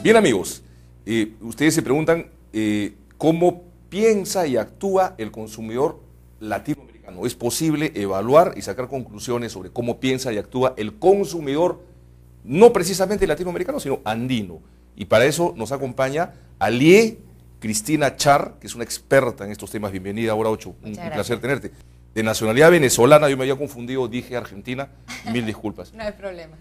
Bien amigos, eh, ustedes se preguntan eh, cómo piensa y actúa el consumidor latinoamericano. ¿Es posible evaluar y sacar conclusiones sobre cómo piensa y actúa el consumidor, no precisamente latinoamericano, sino andino? Y para eso nos acompaña Alié Cristina Char, que es una experta en estos temas. Bienvenida, ahora 8. un placer tenerte de nacionalidad venezolana, yo me había confundido, dije Argentina, mil disculpas. No hay problema.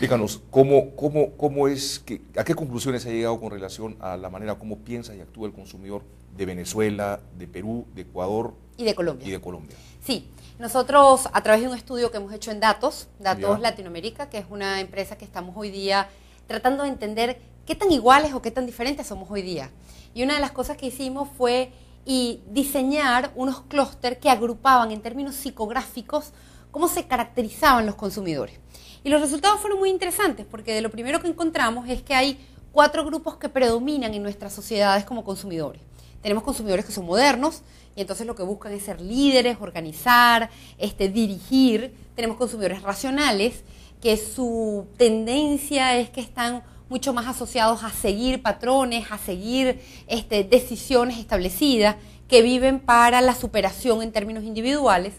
Díganos, ¿cómo, cómo, cómo es que, ¿a qué conclusiones ha llegado con relación a la manera como piensa y actúa el consumidor de Venezuela, de Perú, de Ecuador? Y de Colombia. Y de Colombia. Sí, nosotros a través de un estudio que hemos hecho en Datos, Datos Latinoamérica, que es una empresa que estamos hoy día tratando de entender qué tan iguales o qué tan diferentes somos hoy día. Y una de las cosas que hicimos fue y diseñar unos clústeres que agrupaban en términos psicográficos cómo se caracterizaban los consumidores. Y los resultados fueron muy interesantes porque de lo primero que encontramos es que hay cuatro grupos que predominan en nuestras sociedades como consumidores. Tenemos consumidores que son modernos y entonces lo que buscan es ser líderes, organizar, este, dirigir. Tenemos consumidores racionales que su tendencia es que están mucho más asociados a seguir patrones, a seguir este, decisiones establecidas, que viven para la superación en términos individuales.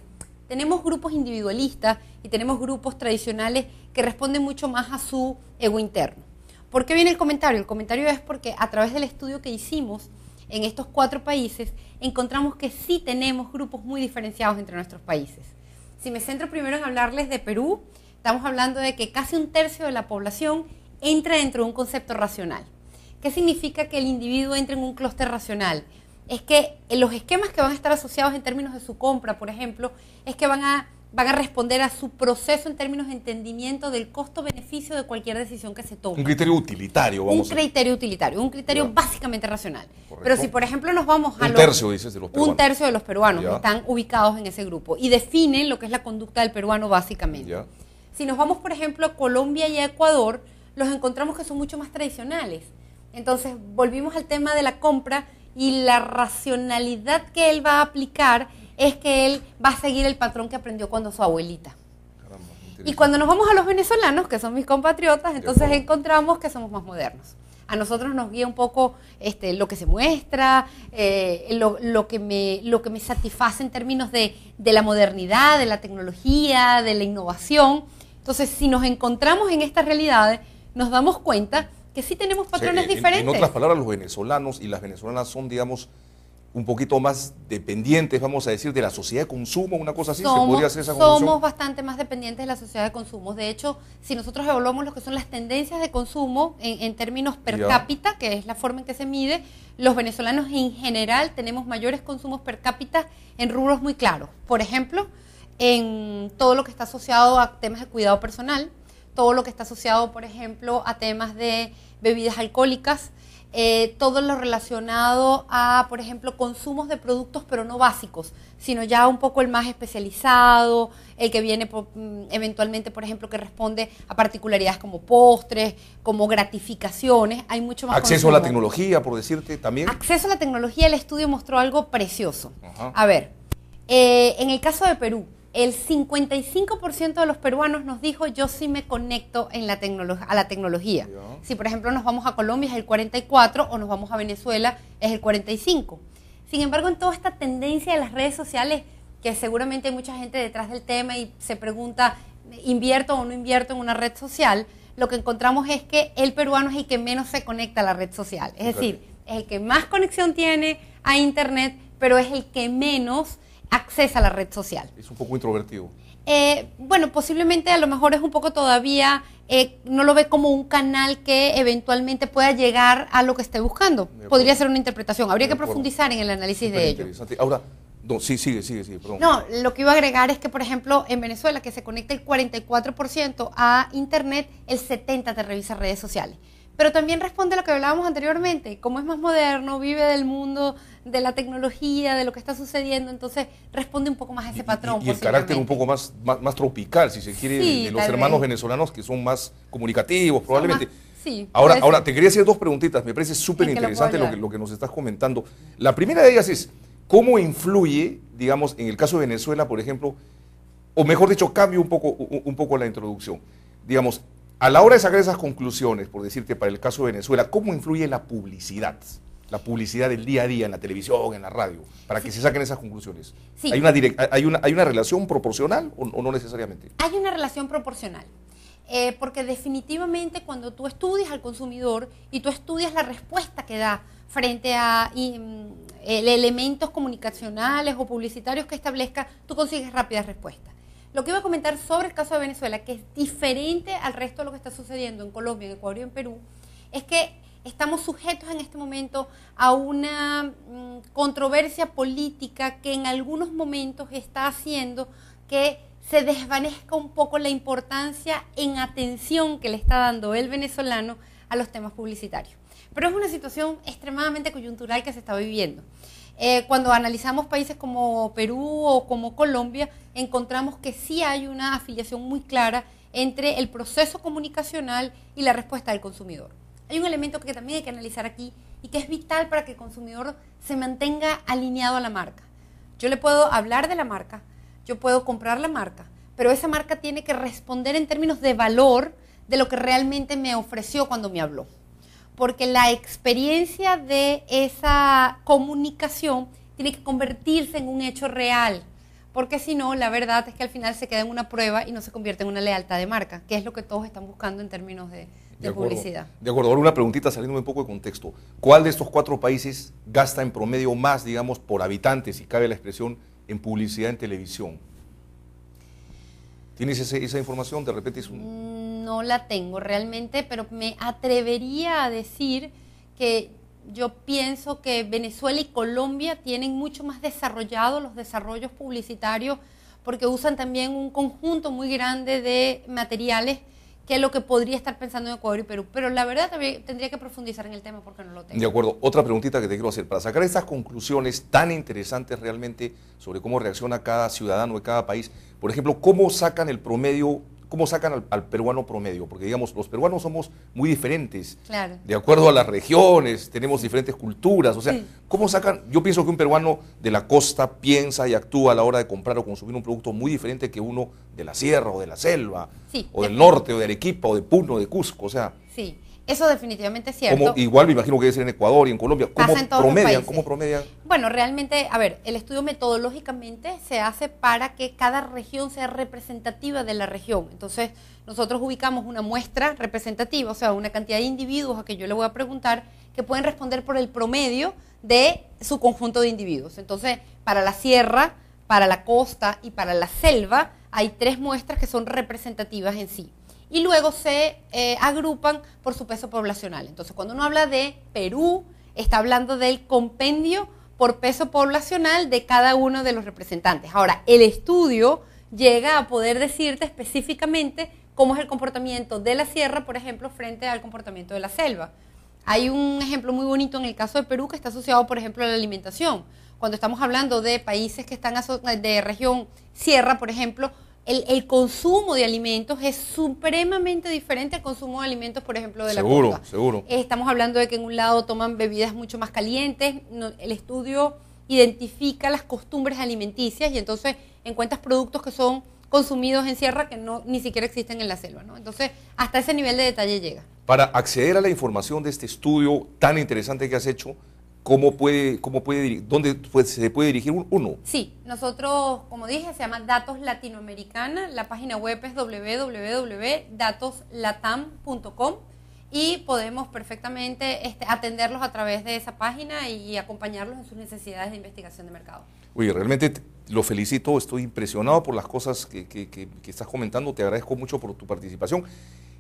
Tenemos grupos individualistas y tenemos grupos tradicionales que responden mucho más a su ego interno. ¿Por qué viene el comentario? El comentario es porque a través del estudio que hicimos en estos cuatro países, encontramos que sí tenemos grupos muy diferenciados entre nuestros países. Si me centro primero en hablarles de Perú, estamos hablando de que casi un tercio de la población entra dentro de un concepto racional. ¿Qué significa que el individuo entre en un clúster racional? Es que los esquemas que van a estar asociados en términos de su compra, por ejemplo, es que van a, van a responder a su proceso en términos de entendimiento del costo-beneficio de cualquier decisión que se tome. Un criterio utilitario, vamos Un criterio utilitario, un criterio básicamente racional. Pero si, por ejemplo, nos vamos a... Un tercio, dices, de los peruanos. Un tercio de los peruanos están ubicados en ese grupo y definen lo que es la conducta del peruano básicamente. Si nos vamos, por ejemplo, a Colombia y a Ecuador, los encontramos que son mucho más tradicionales. Entonces, volvimos al tema de la compra y la racionalidad que él va a aplicar es que él va a seguir el patrón que aprendió cuando su abuelita. y cuando nos vamos a los venezolanos, que son mis compatriotas, entonces encontramos que somos más modernos. A nosotros nos guía un poco este, lo que se muestra, eh, lo, que me, lo que me satisface en términos de, de la modernidad, de la tecnología, de la innovación. Entonces, si nos encontramos en estas realidades, nos damos cuenta que sí tenemos patrones eh, diferentes. En otras palabras, los venezolanos y las venezolanas son, digamos, un poquito más dependientes, vamos a decir, de la sociedad de consumo, una cosa así, somos, ¿se podría hacer esa Somos bastante más dependientes de la sociedad de consumo. De hecho, si nosotros evaluamos lo que son las tendencias de consumo en, términos per cápita, que es la forma en que se mide, los venezolanos en general tenemos mayores consumos per cápita en rubros muy claros. Por ejemplo, en todo lo que está asociado a temas de cuidado personal, todo lo que está asociado, por ejemplo, a temas de bebidas alcohólicas, eh, todo lo relacionado a, por ejemplo, consumos de productos, pero no básicos, sino ya un poco el más especializado, el que viene mm, eventualmente, por ejemplo, que responde a particularidades como postres, como gratificaciones, hay mucho más. Acceso a la tecnología, por decirte también. Acceso a la tecnología, el estudio mostró algo precioso. A ver, eh, en el caso de Perú, el 55% de los peruanos nos dijo yo sí me conecto en la a la tecnología. Si por ejemplo nos vamos a Colombia es el 44 o nos vamos a Venezuela es el 45. Sin embargo, en toda esta tendencia de las redes sociales, que seguramente hay mucha gente detrás del tema y se pregunta, ¿invierto o no invierto en una red social? Lo que encontramos es que el peruano es el que menos se conecta a la red social. Es decir, es el que más conexión tiene a Internet, pero es el que menos accesa a la red social. Es un poco introvertido. Eh, bueno, posiblemente a lo mejor es un poco todavía, eh, no lo ve como un canal que eventualmente pueda llegar a lo que esté buscando. Podría ser una interpretación. Habría que profundizar en el análisis de ello. Ahora, no, sí, sigue, sigue, sigue, perdón. No, lo que iba a agregar es que, por ejemplo, en Venezuela, que se conecta el 44% a Internet, el 70% te revisa redes sociales. Pero también responde a lo que hablábamos anteriormente, como es más moderno, vive del mundo de la tecnología, de lo que está sucediendo, entonces responde un poco más a ese patrón. Y, el carácter un poco más, tropical, si se quiere, de, los hermanos venezolanos que son más comunicativos, probablemente. sí, ahora, ahora, te quería hacer dos preguntitas, me parece súper interesante lo, que, nos estás comentando. La primera de ellas es, ¿cómo influye, digamos, en el caso de Venezuela, por ejemplo, o mejor dicho, cambio un poco, un poco la introducción? Digamos, a la hora de sacar esas conclusiones, por decirte, para el caso de Venezuela, ¿cómo influye la publicidad? La publicidad del día a día en la televisión, en la radio, para que se saquen esas conclusiones. ¿Hay, una hay, una, ¿Hay una relación proporcional o, no necesariamente? Hay una relación proporcional. Eh, porque definitivamente cuando tú estudias al consumidor y tú estudias la respuesta que da frente a elementos comunicacionales o publicitarios que establezca, tú consigues rápidas respuestas. Lo que iba a comentar sobre el caso de Venezuela, que es diferente al resto de lo que está sucediendo en Colombia, en Ecuador y en Perú, es que estamos sujetos en este momento a una mm, controversia política que en algunos momentos está haciendo que se desvanezca un poco la importancia en atención que le está dando el venezolano a los temas publicitarios. Pero es una situación extremadamente coyuntural que se está viviendo. Eh, cuando analizamos países como Perú o como Colombia, encontramos que sí hay una afiliación muy clara entre el proceso comunicacional y la respuesta del consumidor. Hay un elemento que también hay que analizar aquí y que es vital para que el consumidor se mantenga alineado a la marca. Yo le puedo hablar de la marca, yo puedo comprar la marca, pero esa marca tiene que responder en términos de valor de lo que realmente me ofreció cuando me habló porque la experiencia de esa comunicación tiene que convertirse en un hecho real, porque si no, la verdad es que al final se queda en una prueba y no se convierte en una lealtad de marca, que es lo que todos están buscando en términos de, publicidad. De acuerdo, ahora una preguntita saliendo un poco de contexto. ¿Cuál de estos cuatro países gasta en promedio más, digamos, por habitante, si cabe la expresión, en publicidad en televisión? ¿Tienes esa información? De repente es un... Mm, no la tengo realmente, pero me atrevería a decir que yo pienso que Venezuela y Colombia tienen mucho más desarrollados los desarrollos publicitarios porque usan también un conjunto muy grande de materiales que lo que podría estar pensando Ecuador y Perú. Pero la verdad tendría que profundizar en el tema porque no lo tengo. De acuerdo. Otra preguntita que te quiero hacer. Para sacar estas conclusiones tan interesantes realmente sobre cómo reacciona cada ciudadano de cada país, por ejemplo, ¿cómo sacan el promedio ¿Cómo sacan al, peruano promedio? Porque digamos, los peruanos somos muy diferentes. Claro. De acuerdo a las regiones, tenemos diferentes culturas. O sea, ¿cómo sacan? Yo pienso que un peruano de la costa piensa y actúa a la hora de comprar o consumir un producto muy diferente que uno de la sierra o de la selva, o del norte, o de Arequipa, o de Puno, de Cusco. O sea. Sí. Eso definitivamente es cierto. igual me imagino que debe en Ecuador y en Colombia. ¿Cómo promedian? ¿Cómo promedian? Bueno, realmente, a ver, el estudio metodológicamente se hace para que cada región sea representativa de la región. Entonces, nosotros ubicamos una muestra representativa, o sea, una cantidad de individuos a que yo le voy a preguntar que pueden responder por el promedio de su conjunto de individuos. Entonces, para la sierra, para la costa y para la selva, hay tres muestras que son representativas en sí y luego se eh, agrupan por su peso poblacional. Entonces, cuando uno habla de Perú, está hablando del compendio por peso poblacional de cada uno de los representantes. Ahora, el estudio llega a poder decirte específicamente cómo es el comportamiento de la sierra, por ejemplo, frente al comportamiento de la selva. Hay un ejemplo muy bonito en el caso de Perú que está asociado, por ejemplo, a la alimentación. Cuando estamos hablando de países que están de región sierra, por ejemplo, el, consumo de alimentos es supremamente diferente al consumo de alimentos, por ejemplo, de la costa. Seguro, seguro. Eh, estamos hablando de que en un lado toman bebidas mucho más calientes, el estudio identifica las costumbres alimenticias y entonces encuentras productos que son consumidos en sierra que no ni siquiera existen en la selva, ¿no? Entonces, hasta ese nivel de detalle llega. Para acceder a la información de este estudio tan interesante que has hecho, ¿Cómo puede, cómo puede, dónde se puede dirigir uno? Sí, nosotros, como dije, se llama Datos Latinoamericana. La página web es www.datoslatam.com y podemos perfectamente este, atenderlos a través de esa página y acompañarlos en sus necesidades de investigación de mercado. Oye, realmente lo felicito, estoy impresionado por las cosas que estás comentando, te agradezco mucho por tu participación.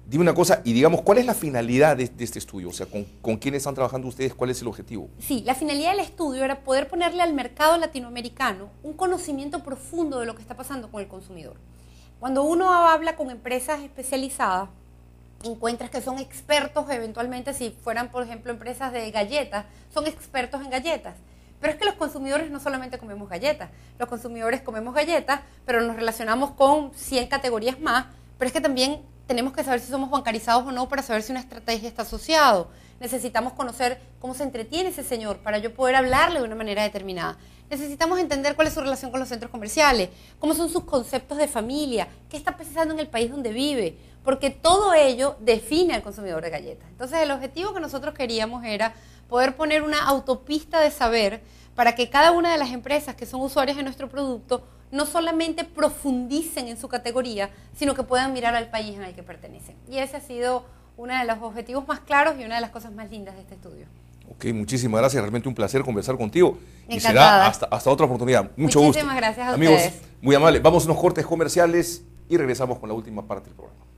Dime una cosa y digamos, ¿cuál es la finalidad de, este estudio? O sea, ¿con, ¿con, quién están trabajando ustedes? ¿Cuál es el objetivo? Sí, la finalidad del estudio era poder ponerle al mercado latinoamericano un conocimiento profundo de lo que está pasando con el consumidor. Cuando uno habla con empresas especializadas, encuentras que son expertos eventualmente, si fueran, por ejemplo, empresas de galletas, son expertos en galletas. Pero es que los consumidores no solamente comemos galletas, los consumidores comemos galletas, pero nos relacionamos con 100 categorías más, pero es que también tenemos que saber si somos bancarizados o no para saber si una estrategia está asociado. Necesitamos conocer cómo se entretiene ese señor para yo poder hablarle de una manera determinada. Necesitamos entender cuál es su relación con los centros comerciales, cómo son sus conceptos de familia, qué está pensando en el país donde vive, porque todo ello define al consumidor de galletas. Entonces el objetivo que nosotros queríamos era poder poner una autopista de saber para que cada una de las empresas que son usuarias de nuestro producto no solamente profundicen en su categoría, sino que puedan mirar al país en el que pertenecen. Y ese ha sido uno de los objetivos más claros y una de las cosas más lindas de este estudio. Ok, muchísimas gracias. Realmente un placer conversar contigo. Encantada. Y será hasta, hasta, otra oportunidad. Mucho gusto. Muchísimas gracias a Amigos, muy amable. Vamos a unos cortes comerciales y regresamos con la última parte del programa.